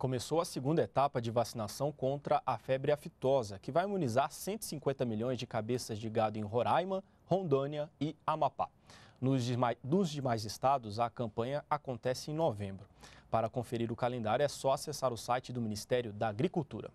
começou a segunda etapa de vacinação contra a febre aftosa, que vai imunizar 150 milhões de cabeças de gado em Roraima, Rondônia e Amapá. Nos demais, nos demais estados, a campanha acontece em novembro. Para conferir o calendário, é só acessar o site do Ministério da Agricultura.